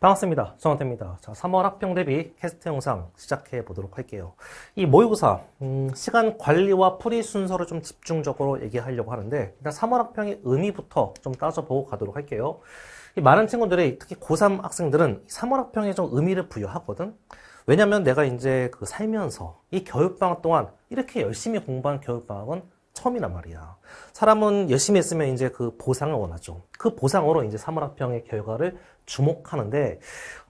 반갑습니다. 정한태입니다. 자, 3월 합평 대비 캐스트 영상 시작해 보도록 할게요. 이 모의고사, 음, 시간 관리와 풀이 순서를 좀 집중적으로 얘기하려고 하는데, 일단 3월 합평의 의미부터 좀 따져보고 가도록 할게요. 많은 친구들이, 특히 고3 학생들은 3월 합평에 좀 의미를 부여하거든? 왜냐면 내가 이제 그 살면서 이 겨울방학 동안 이렇게 열심히 공부한 겨울방학은 처음이란 말이야. 사람은 열심히 했으면 이제 그 보상을 원하죠. 그 보상으로 이제 사물학평의 결과를 주목하는데,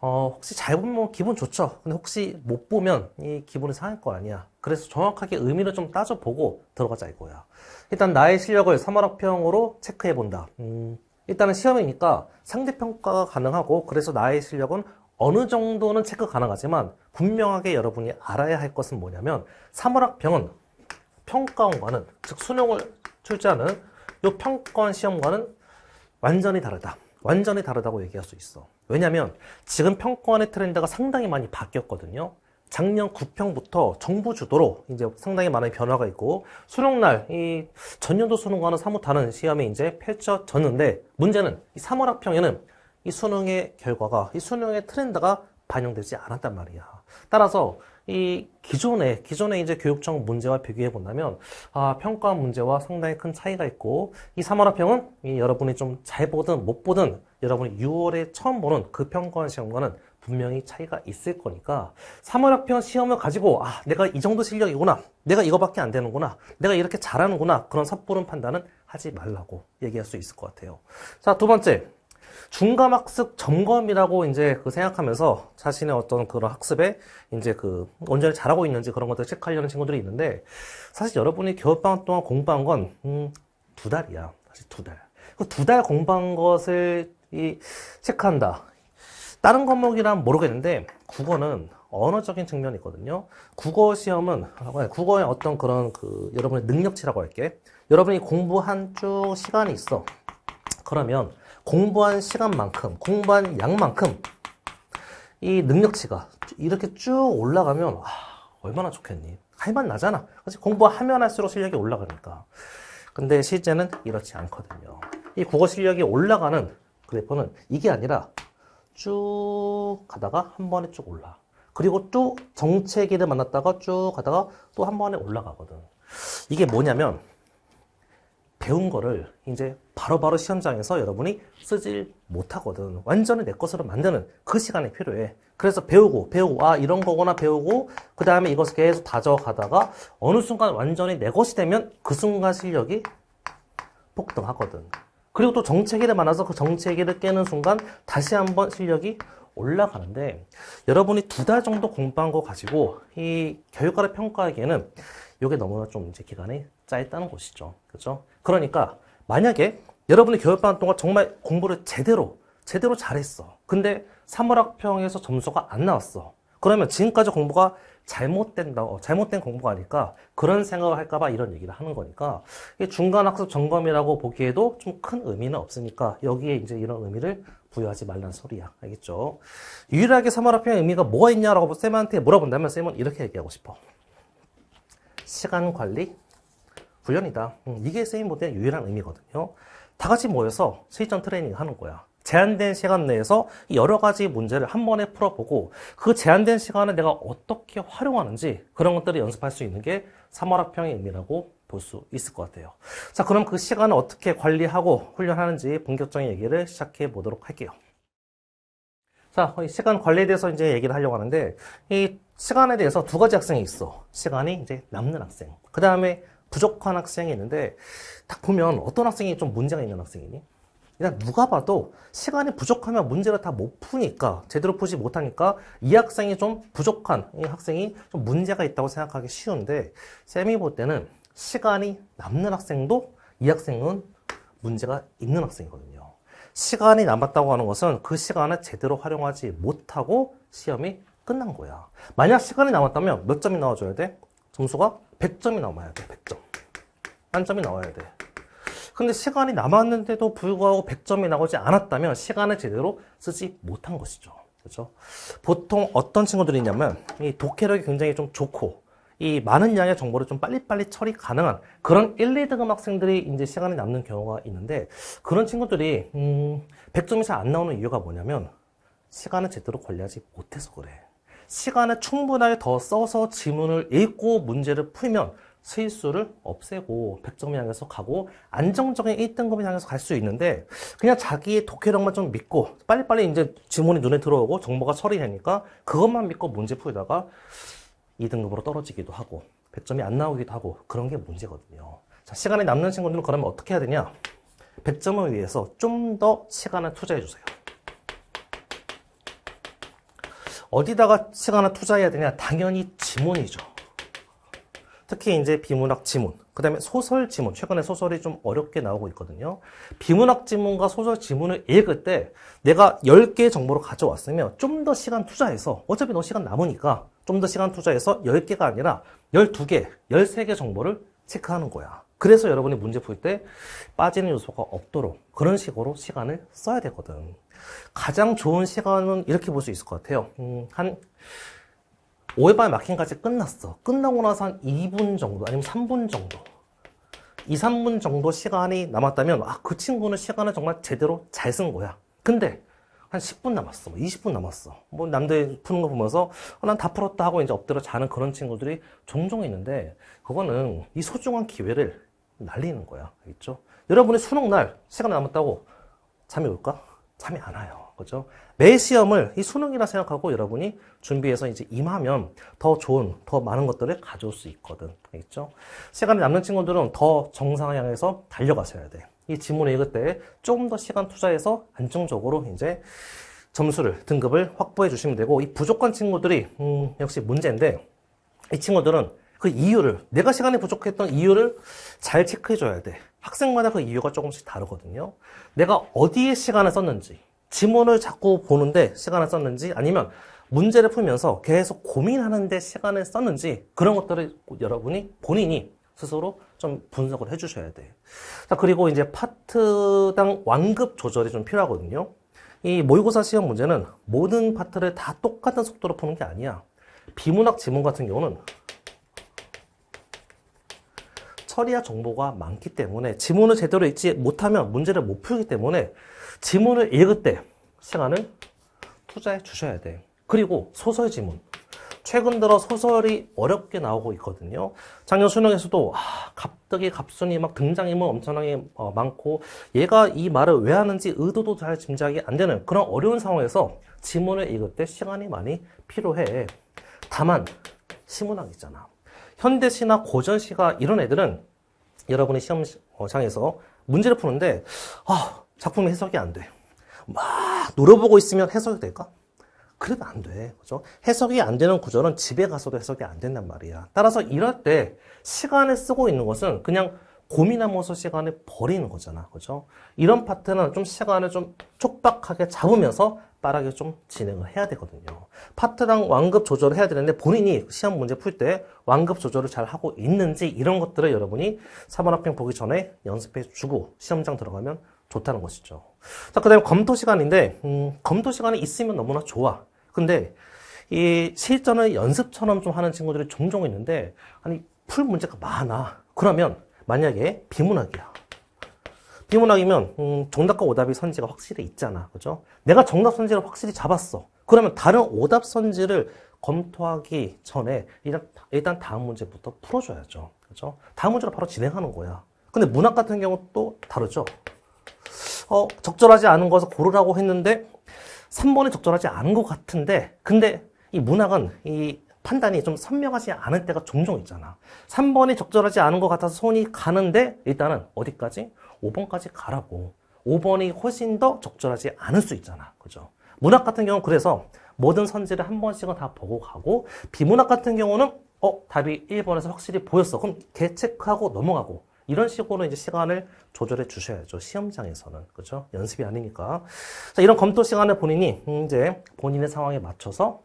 어, 혹시 잘 보면 뭐 기분 좋죠. 근데 혹시 못 보면 이 기분이 상할 거 아니야. 그래서 정확하게 의미를 좀 따져보고 들어가자 이거야. 일단 나의 실력을 사물학평으로 체크해본다. 음, 일단은 시험이니까 상대평가가 가능하고, 그래서 나의 실력은 어느 정도는 체크 가능하지만 분명하게 여러분이 알아야 할 것은 뭐냐면 사물학평은 평가원과는 즉 수능을 출제하는 이 평가원 시험과는 완전히 다르다. 완전히 다르다고 얘기할 수 있어. 왜냐하면 지금 평가원의 트렌드가 상당히 많이 바뀌었거든요. 작년 9평부터 정부 주도로 이제 상당히 많은 변화가 있고 수능날 이 전년도 수능과는 사뭇 다른 시험이 이제 펼쳐졌는데 문제는 이 3월 학평에는 이 수능의 결과가 이 수능의 트렌드가 반영되지 않았단 말이야. 따라서 이 기존의 기존의 이제 교육청 문제와 비교해 본다면 아, 평가 문제와 상당히 큰 차이가 있고 이 3월 합평은 이 여러분이 좀 잘 보든 못 보든 여러분이 6월에 처음 보는 그 평가원 시험과는 분명히 차이가 있을 거니까 3월 학평 시험을 가지고 아 내가 이 정도 실력이구나 내가 이거밖에 안 되는구나 내가 이렇게 잘하는구나 그런 섣부른 판단은 하지 말라고 얘기할 수 있을 것 같아요 자 두 번째 중감학습 점검이라고 이제 그 생각하면서 자신의 어떤 그런 학습에 이제 그 온전히 잘하고 있는지 그런 것들 체크하려는 친구들이 있는데 사실 여러분이 겨울방학 동안 공부한 건두 음, 달이야. 사실 두 달. 그 두 달 공부한 것을 이 체크한다. 다른 과목이란 모르겠는데 국어는 언어적인 측면이 있거든요. 국어 시험은 국어의 어떤 그런 그 여러분의 능력치라고 할게. 여러분이 공부한 쭉 시간이 있어. 그러면 공부한 시간만큼, 공부한 양만큼 이 능력치가 이렇게 쭉 올라가면 와, 아, 얼마나 좋겠니? 할만 나잖아. 그렇지? 공부하면 할수록 실력이 올라가니까. 근데 실제는 이렇지 않거든요. 이 국어 실력이 올라가는 그래프는 이게 아니라 쭉 가다가 한 번에 쭉 올라. 그리고 또 정체기를 만났다가 쭉 가다가 또 한 번에 올라가거든. 이게 뭐냐면 배운 거를 이제 바로바로 바로 시험장에서 여러분이 쓰질 못하거든. 완전히 내 것으로 만드는 그 시간이 필요해. 그래서 배우고, 배우고, 아, 이런 거구나 배우고, 그 다음에 이것을 계속 다져가다가 어느 순간 완전히 내 것이 되면 그 순간 실력이 폭등하거든. 그리고 또 정체기를 만나서 그 정체기를 깨는 순간 다시 한번 실력이 올라가는데 여러분이 두 달 정도 공부한 거 가지고 이 결과를 평가하기에는 이게 너무나 좀 이제 기간이 짜있다는 것이죠. 그렇죠? 그러니까 만약에 여러분이 겨울방학 동안 정말 공부를 제대로 제대로 잘했어. 근데 3월학평에서 점수가 안 나왔어. 그러면 지금까지 공부가 잘못된다, 어, 잘못된 공부가 아닐까 그런 생각을 할까봐 이런 얘기를 하는 거니까 중간 학습 점검이라고 보기에도 좀 큰 의미는 없으니까 여기에 이제 이런 의미를 부여하지 말라는 소리야. 알겠죠? 유일하게 3월 학평의 의미가 뭐가 있냐라고 쌤한테 물어본다면 쌤은 이렇게 얘기하고 싶어. 시간 관리, 훈련이다. 음, 이게 세이모드의 유일한 의미거든요. 다 같이 모여서 실전 트레이닝 하는 거야. 제한된 시간 내에서 여러 가지 문제를 한 번에 풀어보고 그 제한된 시간을 내가 어떻게 활용하는지 그런 것들을 연습할 수 있는 게 3월 학평의 의미라고 볼 수 있을 것 같아요. 자, 그럼 그 시간을 어떻게 관리하고 훈련하는지 본격적인 얘기를 시작해 보도록 할게요. 자, 시간 관리에 대해서 이제 얘기를 하려고 하는데 이 시간에 대해서 두 가지 학생이 있어. 시간이 이제 남는 학생. 그 다음에 부족한 학생이 있는데 딱 보면 어떤 학생이 좀 문제가 있는 학생이니? 일단 누가 봐도 시간이 부족하면 문제를 다 못 푸니까 제대로 푸지 못하니까 이 학생이 좀 부족한 이 학생이 좀 문제가 있다고 생각하기 쉬운데 쌤이 볼 때는 시간이 남는 학생도 이 학생은 문제가 있는 학생이거든요. 시간이 남았다고 하는 것은 그 시간을 제대로 활용하지 못하고 시험이 끝난 거야. 만약 시간이 남았다면 몇 점이 나와줘야 돼? 점수가 100점이 남아야 돼. 100점. 한 점이 나와야 돼. 근데 시간이 남았는데도 불구하고 100점이 나오지 않았다면 시간을 제대로 쓰지 못한 것이죠. 그렇죠? 보통 어떤 친구들이 있냐면 이 독해력이 굉장히 좀 좋고 이 많은 양의 정보를 좀 빨리빨리 처리 가능한 그런 1, 2등급 학생들이 이제 시간이 남는 경우가 있는데 그런 친구들이 음 100점이 잘 안 나오는 이유가 뭐냐면 시간을 제대로 관리하지 못해서 그래. 시간을 충분하게 더 써서 지문을 읽고 문제를 풀면 실수를 없애고 100점을 향해서 가고 안정적인 1등급을 향해서 갈 수 있는데 그냥 자기의 독해력만 좀 믿고 빨리빨리 이제 지문이 눈에 들어오고 정보가 처리되니까 그것만 믿고 문제 풀다가 2등급으로 떨어지기도 하고 100점이 안 나오기도 하고 그런 게 문제거든요. 자, 시간이 남는 친구들은 그러면 어떻게 해야 되냐? 100점을 위해서 좀 더 시간을 투자해 주세요. 어디다가 시간을 투자해야 되냐? 당연히 지문이죠. 특히 이제 비문학 지문, 그 다음에 소설 지문. 최근에 소설이 좀 어렵게 나오고 있거든요. 비문학 지문과 소설 지문을 읽을 때 내가 10개의 정보를 가져왔으면 좀 더 시간 투자해서 어차피 너 시간 남으니까 좀 더 시간 투자해서 10개가 아니라 12개, 13개 정보를 체크하는 거야. 그래서 여러분이 문제 풀 때 빠지는 요소가 없도록 그런 식으로 시간을 써야 되거든. 가장 좋은 시간은 이렇게 볼 수 있을 것 같아요. 음, 한 5회 반 마킹까지 끝났어. 끝나고 나서 한 2분 정도 아니면 3분 정도 2, 3분 정도 시간이 남았다면 아, 그 친구는 시간을 정말 제대로 잘 쓴 거야. 근데 한 10분 남았어. 20분 뭐 남았어. 뭐 남들 푸는 거 보면서 어, 난다 풀었다 하고 이제 엎드려 자는 그런 친구들이 종종 있는데 그거는 이 소중한 기회를 날리는 거야. 있죠? 여러분의 수능 날 시간 남았다고 잠이 올까? 참이 안 와요. 그죠? 매 시험을 이 수능이라 생각하고 여러분이 준비해서 이제 임하면 더 좋은, 더 많은 것들을 가져올 수 있거든. 알겠죠? 시간이 남는 친구들은 더정상 향해서 달려가셔야 돼. 이 지문 읽을 때좀더 시간 투자해서 안정적으로 이제 점수를, 등급을 확보해 주시면 되고, 이 부족한 친구들이, 음, 역시 문제인데, 이 친구들은 그 이유를, 내가 시간이 부족했던 이유를 잘 체크해 줘야 돼. 학생마다 그 이유가 조금씩 다르거든요. 내가 어디에 시간을 썼는지, 지문을 자꾸 보는데 시간을 썼는지, 아니면 문제를 풀면서 계속 고민하는데 시간을 썼는지, 그런 것들을 여러분이 본인이 스스로 좀 분석을 해주셔야 돼요. 자, 그리고 이제 파트당 완급 조절이 좀 필요하거든요. 이 모의고사 시험 문제는 모든 파트를 다 똑같은 속도로 푸는 게 아니야. 비문학 지문 같은 경우는 서리와 정보가 많기 때문에 지문을 제대로 읽지 못하면 문제를 못 풀기 때문에 지문을 읽을 때 시간을 투자해 주셔야 돼요. 그리고 소설 지문. 최근 들어 소설이 어렵게 나오고 있거든요. 작년 수능에서도 아, 갑덕이 갑순이 막 등장인물 엄청나게 어, 많고 얘가 이 말을 왜 하는지 의도도 잘 짐작이 안 되는 그런 어려운 상황에서 지문을 읽을 때 시간이 많이 필요해. 다만 시문학 있잖아. 현대시나 고전시가 이런 애들은 여러분의 시험장에서 문제를 푸는데 아 작품이 해석이 안 돼. 막 노려보고 있으면 해석이 될까? 그래도 안 돼. 그죠? 해석이 안 되는 구절은 집에 가서도 해석이 안 된단 말이야. 따라서 이럴 때 시간을 쓰고 있는 것은 그냥 고민하면서 시간을 버리는 거잖아. 그죠? 이런 파트는 좀 시간을 좀 촉박하게 잡으면서 빠르게 좀 진행을 해야 되거든요. 파트랑 완급 조절을 해야 되는데 본인이 시험 문제 풀 때 완급 조절을 잘 하고 있는지 이런 것들을 여러분이 3번 학평 보기 전에 연습해 주고 시험장 들어가면 좋다는 것이죠. 자, 그 다음에 검토 시간인데, 음, 검토 시간이 있으면 너무나 좋아. 근데 이 실전을 연습처럼 좀 하는 친구들이 종종 있는데, 아니, 풀 문제가 많아. 그러면 만약에 비문학이야. 비문학이면 음, 정답과 오답의 선지가 확실히 있잖아. 그죠? 내가 정답 선지를 확실히 잡았어. 그러면 다른 오답 선지를 검토하기 전에 일단, 일단 다음 문제부터 풀어줘야죠. 그죠? 다음 문제로 바로 진행하는 거야. 근데 문학 같은 경우 또 다르죠. 어, 적절하지 않은 것을 고르라고 했는데 3번이 적절하지 않은 것 같은데 근데 이 문학은 이 판단이 좀 선명하지 않을 때가 종종 있잖아. 3번이 적절하지 않은 것 같아서 손이 가는데 일단은 어디까지? 5번까지 가라고. 5번이 훨씬 더 적절하지 않을 수 있잖아. 그죠? 문학 같은 경우는 그래서 모든 선지를 한 번씩은 다 보고 가고 비문학 같은 경우는 어 답이 1번에서 확실히 보였어. 그럼 개체크하고 넘어가고 이런 식으로 이제 시간을 조절해 주셔야죠. 시험장에서는. 그죠 연습이 아니니까. 자, 이런 검토 시간에 본인이 음, 이제 본인의 상황에 맞춰서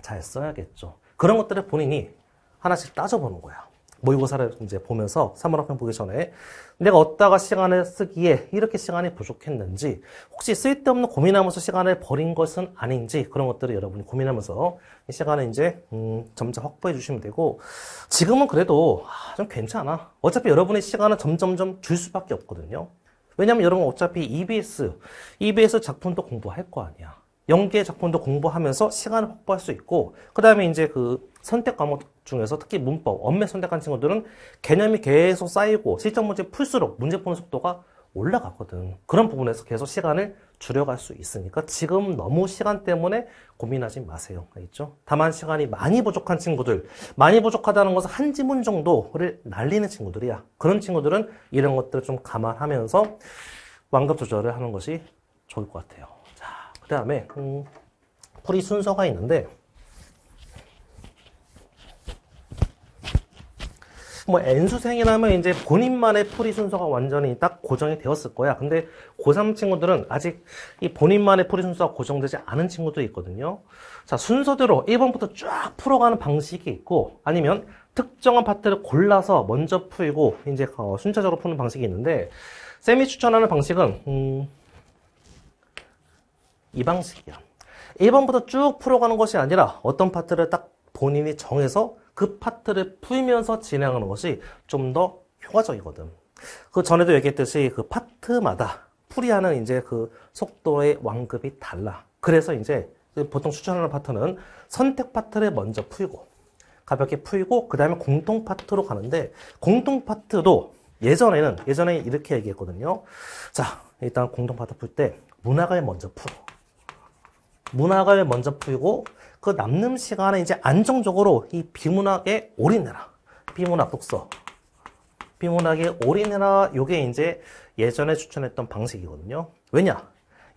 잘 써야겠죠. 그런 것들을 본인이 하나씩 따져보는 거야. 모의고사를 이제 보면서 3월 학평 보기 전에 내가 어디다가 시간을 쓰기에 이렇게 시간이 부족했는지 혹시 쓸데없는 고민하면서 시간을 버린 것은 아닌지 그런 것들을 여러분이 고민하면서 이 시간을 이제 음, 점점 확보해 주시면 되고 지금은 그래도 아, 좀 괜찮아 어차피 여러분의 시간은 점점점 줄 수밖에 없거든요 왜냐면 여러분 어차피 EBS, EBS 작품도 공부할 거 아니야 연계 작품도 공부하면서 시간을 확보할 수 있고 그 다음에 이제 그 선택 과목 중에서 특히 문법, 언매 선택한 친구들은 개념이 계속 쌓이고 실전 문제 풀수록 문제 푸는 속도가 올라갔거든 그런 부분에서 계속 시간을 줄여갈 수 있으니까 지금 너무 시간 때문에 고민하지 마세요 있죠 다만 시간이 많이 부족한 친구들 많이 부족하다는 것은 한 지문 정도를 날리는 친구들이야 그런 친구들은 이런 것들을 좀 감안하면서 완급 조절을 하는 것이 좋을 것 같아요 다음에 풀이 순서가 있는데 뭐 N수생이라면 이제 본인만의 풀이 순서가 완전히 딱 고정이 되었을 거야. 근데 고3 친구들은 아직 이 본인만의 풀이 순서가 고정되지 않은 친구도 있거든요. 자, 순서대로 1번부터 쫙 풀어가는 방식이 있고 아니면 특정한 파트를 골라서 먼저 풀고 이제 어, 순차적으로 푸는 방식이 있는데 쌤이 추천하는 방식은 음, 이 방식이야. 1번부터 쭉 풀어가는 것이 아니라 어떤 파트를 딱 본인이 정해서 그 파트를 풀면서 진행하는 것이 좀 더 효과적이거든. 그 전에도 얘기했듯이 그 파트마다 풀이하는 이제 그 속도의 완급이 달라. 그래서 이제 보통 추천하는 파트는 선택 파트를 먼저 풀고 가볍게 풀고 그 다음에 공통 파트로 가는데 공통 파트도 예전에는 예전에 이렇게 얘기했거든요. 자 일단 공통 파트 풀 때 문학을 먼저 풀어. 문학을 먼저 풀고 그 남는 시간에 이제 안정적으로 이 비문학에 올인해라. 비문학 독서. 비문학에 올인해라. 요게 이제 예전에 추천했던 방식이거든요. 왜냐?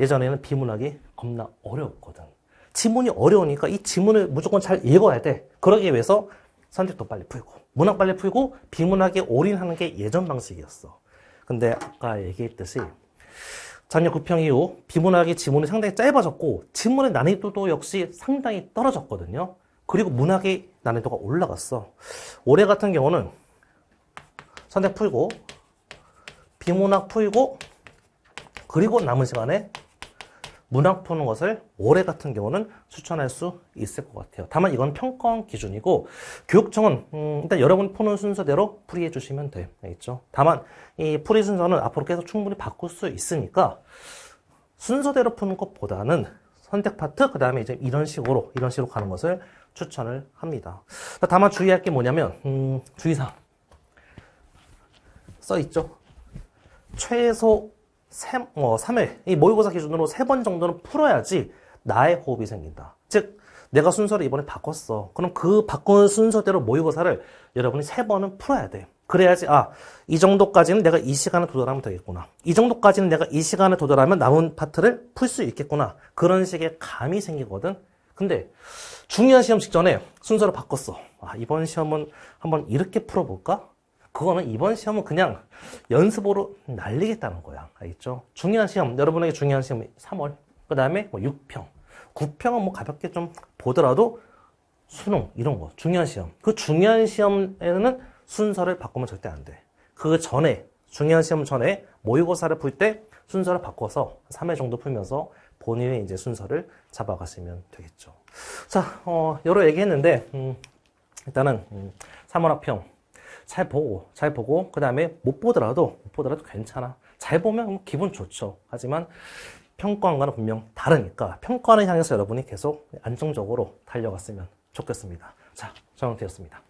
예전에는 비문학이 겁나 어렵거든 지문이 어려우니까 이 지문을 무조건 잘 읽어야 돼. 그러기 위해서 선택도 빨리 풀고 문학 빨리 풀고 비문학에 올인하는 게 예전 방식이었어. 근데 아까 얘기했듯이 작년 9평 이후 비문학의 지문이 상당히 짧아졌고 지문의 난이도도 역시 상당히 떨어졌거든요. 그리고 문학의 난이도가 올라갔어. 올해 같은 경우는 선택 풀고 비문학 풀고 그리고 남은 시간에 문학 푸는 것을 올해 같은 경우는 추천할 수 있을 것 같아요. 다만 이건 평가원 기준이고 교육청은 음, 일단 여러분 푸는 순서대로 풀이해 주시면 돼요. 겠죠 다만 이 풀이 순서는 앞으로 계속 충분히 바꿀 수 있으니까 순서대로 푸는 것보다는 선택 파트 그 다음에 이제 이런 식으로 이런 식으로 가는 것을 추천을 합니다. 다만 주의할 게 뭐냐면 음, 주의사항 써 있죠. 최소 3, 어, 3회, 이 모의고사 기준으로 3번 정도는 풀어야지 나의 호흡이 생긴다. 즉, 내가 순서를 이번에 바꿨어. 그럼 그 바꾼 순서대로 모의고사를 여러분이 3번은 풀어야 돼. 그래야지, 아, 이 정도까지는 내가 이 시간에 도달하면 되겠구나. 이 정도까지는 내가 이 시간에 도달하면 남은 파트를 풀 수 있겠구나. 그런 식의 감이 생기거든. 근데 중요한 시험 직전에 순서를 바꿨어. 아, 이번 시험은 한번 이렇게 풀어볼까? 그거는 이번 시험은 그냥 연습으로 날리겠다는 거야. 알겠죠? 중요한 시험, 여러분에게 중요한 시험이 3월. 그 다음에 뭐 6평. 9평은 뭐 가볍게 좀 보더라도 수능, 이런 거. 중요한 시험. 그 중요한 시험에는 순서를 바꾸면 절대 안 돼. 그 전에, 중요한 시험 전에 모의고사를 풀 때 순서를 바꿔서 3회 정도 풀면서 본인의 이제 순서를 잡아가시면 되겠죠. 자, 어, 여러 얘기했는데, 음, 일단은, 음, 3월 학평. 잘 보고 잘 보고 그 다음에 못 보더라도 못 보더라도 괜찮아 잘 보면 뭐 기분 좋죠 하지만 평가와는 분명 다르니까 평가를 향해서 여러분이 계속 안정적으로 달려갔으면 좋겠습니다 자 정황태였습니다